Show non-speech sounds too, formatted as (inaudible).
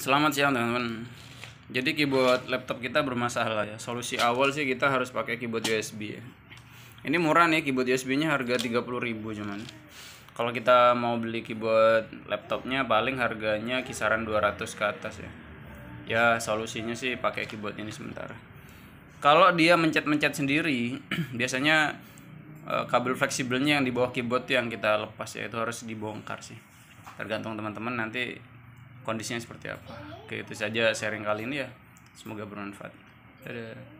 Selamat siang teman-teman. Jadi keyboard laptop kita bermasalah ya. Solusi awal sih kita harus pakai keyboard USB ya. Ini murah nih keyboard USB-nya harga 30.000 cuman. Kalau kita mau beli keyboard laptopnya paling harganya kisaran 200 ke atas ya. Ya solusinya sih pakai keyboard ini sementara. Kalau dia mencet-mencet sendiri, (clears throat) biasanya eh, kabel fleksibelnya yang di bawah keyboard yang kita lepas ya itu harus dibongkar sih. Tergantung teman-teman nanti kondisinya seperti apa. Oke, itu saja sharing kali ini ya. Semoga bermanfaat. Dadah.